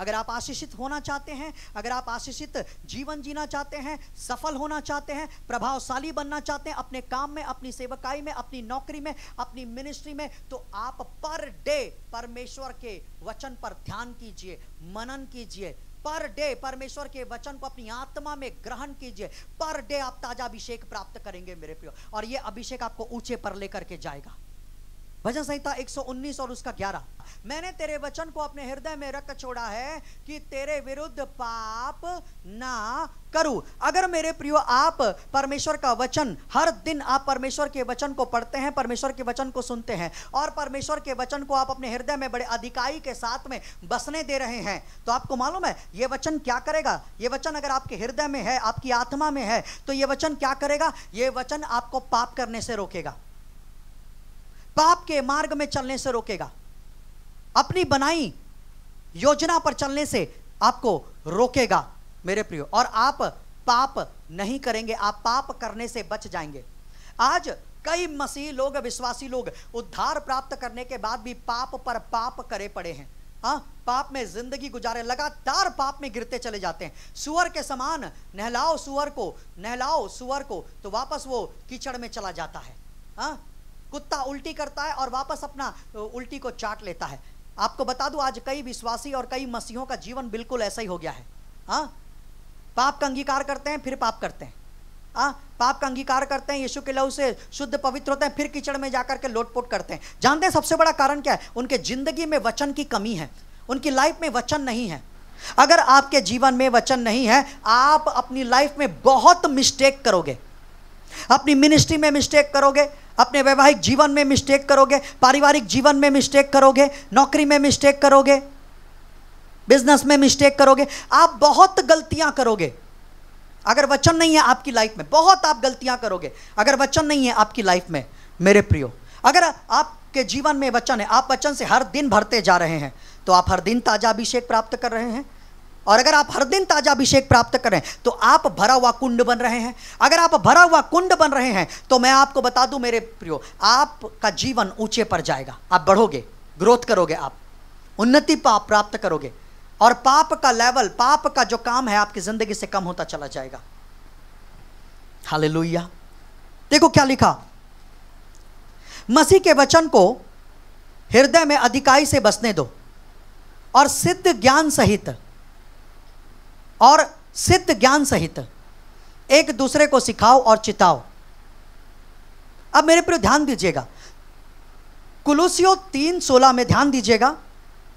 अगर आप आशीषित होना चाहते हैं अगर आप आशीषित जीवन जीना चाहते हैं सफल होना चाहते हैं प्रभावशाली बनना चाहते हैं अपने काम में अपनी सेवकाई में अपनी नौकरी में अपनी मिनिस्ट्री में तो आप पर डे परमेश्वर के वचन पर ध्यान कीजिए मनन कीजिए पर डे परमेश्वर के वचन को अपनी आत्मा में ग्रहण कीजिए पर डे आप ताजा अभिषेक प्राप्त करेंगे मेरे प्रियो और ये अभिषेक आपको ऊंचे पर लेकर के जाएगा भजन संहिता 119 और उसका 11 मैंने तेरे वचन को अपने हृदय में रख छोड़ा है कि तेरे विरुद्ध पाप ना करूं अगर मेरे प्रियो आप परमेश्वर का वचन हर दिन आप परमेश्वर के वचन को पढ़ते हैं परमेश्वर के वचन को सुनते हैं और परमेश्वर के वचन को आप अपने हृदय में बड़े अधिकारी के साथ में बसने दे रहे हैं तो आपको मालूम है ये वचन क्या करेगा ये वचन अगर आपके हृदय में है आपकी आत्मा में है तो ये वचन क्या करेगा ये वचन आपको पाप करने से रोकेगा पाप के मार्ग में चलने से रोकेगा अपनी बनाई योजना पर चलने से आपको रोकेगा मेरे प्रियो और आप पाप नहीं करेंगे आप पाप करने से बच जाएंगे आज कई मसीह लोग विश्वासी लोग उद्धार प्राप्त करने के बाद भी पाप पर पाप करे पड़े हैं हाँ पाप में जिंदगी गुजारे लगातार पाप में गिरते चले जाते हैं सुअर के समान नहलाओ सुअर को नहलाओ सुअर को तो वापस वो कीचड़ में चला जाता है हाँ कुत्ता उल्टी करता है और वापस अपना उल्टी को चाट लेता है आपको बता दूं आज कई विश्वासी और कई मसीहों का जीवन बिल्कुल ऐसा ही हो गया है हाँ पाप का अंगीकार करते हैं फिर पाप करते हैं आ, हाँ? पाप का अंगीकार करते हैं यीशु के लहू से शुद्ध पवित्र होते हैं फिर कीचड़ में जाकर के लोटपोट करते हैं जानते हैं सबसे बड़ा कारण क्या है उनके जिंदगी में वचन की कमी है उनकी लाइफ में वचन नहीं है अगर आपके जीवन में वचन नहीं है आप अपनी लाइफ में बहुत मिस्टेक करोगे अपनी मिनिस्ट्री में मिस्टेक करोगे अपने वैवाहिक जीवन में मिस्टेक करोगे पारिवारिक जीवन में मिस्टेक करोगे नौकरी में मिस्टेक करोगे बिजनेस में मिस्टेक करोगे आप बहुत गलतियां करोगे अगर वचन नहीं है आपकी लाइफ में बहुत आप गलतियां करोगे अगर वचन नहीं है आपकी लाइफ में मेरे प्रियो अगर आपके जीवन में वचन है आप वचन से हर दिन भरते जा रहे हैं तो आप हर दिन ताजा अभिषेक प्राप्त कर रहे हैं और अगर आप हर दिन ताजा अभिषेक प्राप्त करें तो आप भरा हुआ कुंड बन रहे हैं अगर आप भरा हुआ कुंड बन रहे हैं तो मैं आपको बता दूं मेरे प्रियो आपका जीवन ऊंचे पर जाएगा आप बढ़ोगे ग्रोथ करोगे आप उन्नति पाप प्राप्त करोगे और पाप का लेवल पाप का जो काम है आपकी जिंदगी से कम होता चला जाएगा हाले देखो क्या लिखा मसीह के वचन को हृदय में अधिकाई से बसने दो और सिद्ध ज्ञान सहित और सिद्ध ज्ञान सहित एक दूसरे को सिखाओ और चिताओ अब मेरे पर ध्यान दीजिएगा कुलूसियो तीन सोलह में ध्यान दीजिएगा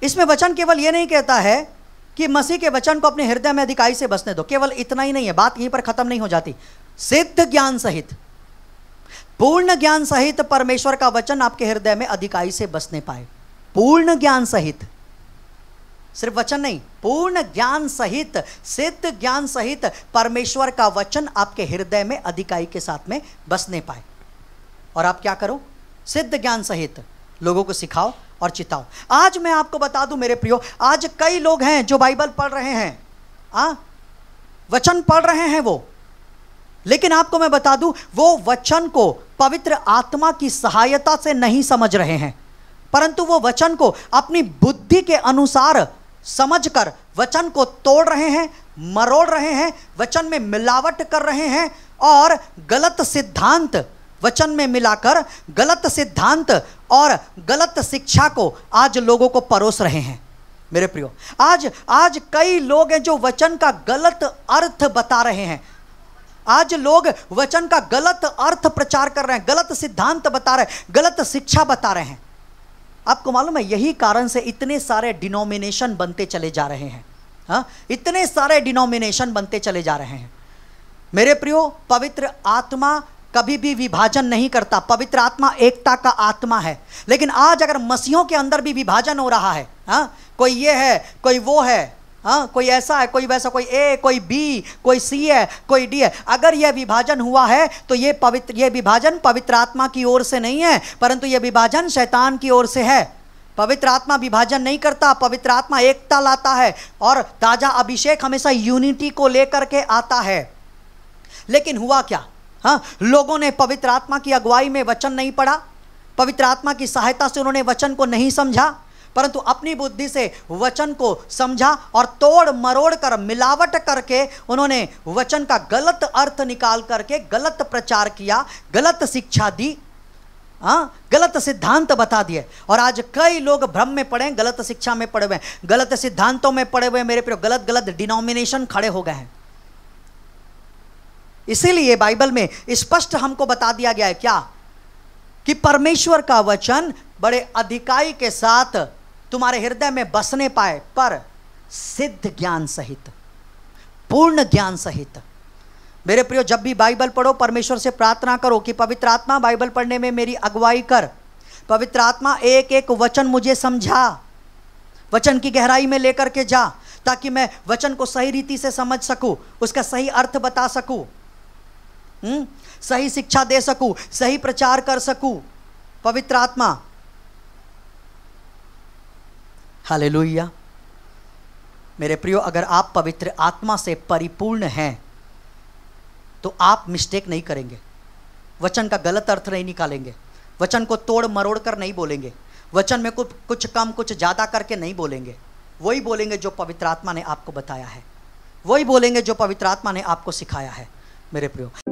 इसमें वचन केवल यह नहीं कहता है कि मसीह के वचन को अपने हृदय में अधिकाई से बसने दो केवल इतना ही नहीं है बात यहीं पर खत्म नहीं हो जाती सिद्ध ज्ञान सहित पूर्ण ज्ञान सहित परमेश्वर का वचन आपके हृदय में अधिकाई से बसने पाए पूर्ण ज्ञान सहित सिर्फ वचन नहीं पूर्ण ज्ञान सहित सिद्ध ज्ञान सहित परमेश्वर का वचन आपके हृदय में अधिकाई के साथ में बसने पाए और आप क्या करो सिद्ध ज्ञान सहित लोगों को सिखाओ और चिताओ आज मैं आपको बता दूं मेरे प्रियो आज कई लोग हैं जो बाइबल पढ़ रहे हैं आ वचन पढ़ रहे हैं वो लेकिन आपको मैं बता दूं वो वचन को पवित्र आत्मा की सहायता से नहीं समझ रहे हैं परंतु वो वचन को अपनी बुद्धि के अनुसार समझकर वचन को तोड़ रहे हैं मरोड़ रहे हैं वचन में मिलावट कर रहे हैं और गलत सिद्धांत वचन में मिलाकर गलत सिद्धांत और गलत शिक्षा को आज लोगों को परोस रहे हैं मेरे प्रियो आज आज कई लोग हैं जो वचन का गलत अर्थ बता रहे हैं आज लोग वचन का गलत अर्थ प्रचार कर रहे हैं गलत सिद्धांत बता रहे हैं गलत शिक्षा बता रहे हैं आपको मालूम है यही कारण से इतने सारे डिनोमिनेशन बनते चले जा रहे हैं हा? इतने सारे डिनोमिनेशन बनते चले जा रहे हैं मेरे प्रियो पवित्र आत्मा कभी भी विभाजन नहीं करता पवित्र आत्मा एकता का आत्मा है लेकिन आज अगर मसीहों के अंदर भी विभाजन हो रहा है हा? कोई ये है कोई वो है हाँ कोई ऐसा है कोई वैसा कोई ए कोई बी कोई सी है कोई डी है अगर यह विभाजन हुआ है तो ये पवित्र यह विभाजन पवित्र आत्मा की ओर से नहीं है परंतु यह विभाजन शैतान की ओर से है पवित्र आत्मा विभाजन नहीं करता पवित्र आत्मा एकता लाता है और ताजा अभिषेक हमेशा यूनिटी को लेकर के आता है लेकिन हुआ क्या हाँ लोगों ने पवित्र आत्मा की अगुवाई में वचन नहीं पढ़ा पवित्र आत्मा की सहायता से उन्होंने वचन को नहीं समझा परंतु अपनी बुद्धि से वचन को समझा और तोड़ मरोड़ कर मिलावट करके उन्होंने वचन का गलत अर्थ निकाल करके गलत प्रचार किया गलत शिक्षा दी आ, हाँ, गलत सिद्धांत बता दिए और आज कई लोग भ्रम में पड़े हैं गलत शिक्षा में पड़े हुए हैं गलत सिद्धांतों में पड़े हुए हैं मेरे प्रियो गलत गलत डिनोमिनेशन खड़े हो गए हैं इसीलिए बाइबल में स्पष्ट हमको बता दिया गया है क्या कि परमेश्वर का वचन बड़े अधिकाई के साथ तुम्हारे हृदय में बसने पाए पर सिद्ध ज्ञान सहित पूर्ण ज्ञान सहित मेरे प्रियो जब भी बाइबल पढ़ो परमेश्वर से प्रार्थना करो कि पवित्र आत्मा बाइबल पढ़ने में मेरी अगुवाई कर पवित्र आत्मा एक एक वचन मुझे समझा वचन की गहराई में लेकर के जा ताकि मैं वचन को सही रीति से समझ सकूं उसका सही अर्थ बता सकूं हम्म, सही शिक्षा दे सकूं सही प्रचार कर सकूं पवित्र आत्मा हालेलुया मेरे प्रियो अगर आप पवित्र आत्मा से परिपूर्ण हैं तो आप मिस्टेक नहीं करेंगे वचन का गलत अर्थ नहीं निकालेंगे वचन को तोड़ मरोड़ कर नहीं बोलेंगे वचन में कुछ कुछ कम कुछ ज़्यादा करके नहीं बोलेंगे वही बोलेंगे जो पवित्र आत्मा ने आपको बताया है वही बोलेंगे जो पवित्र आत्मा ने आपको सिखाया है मेरे प्रियो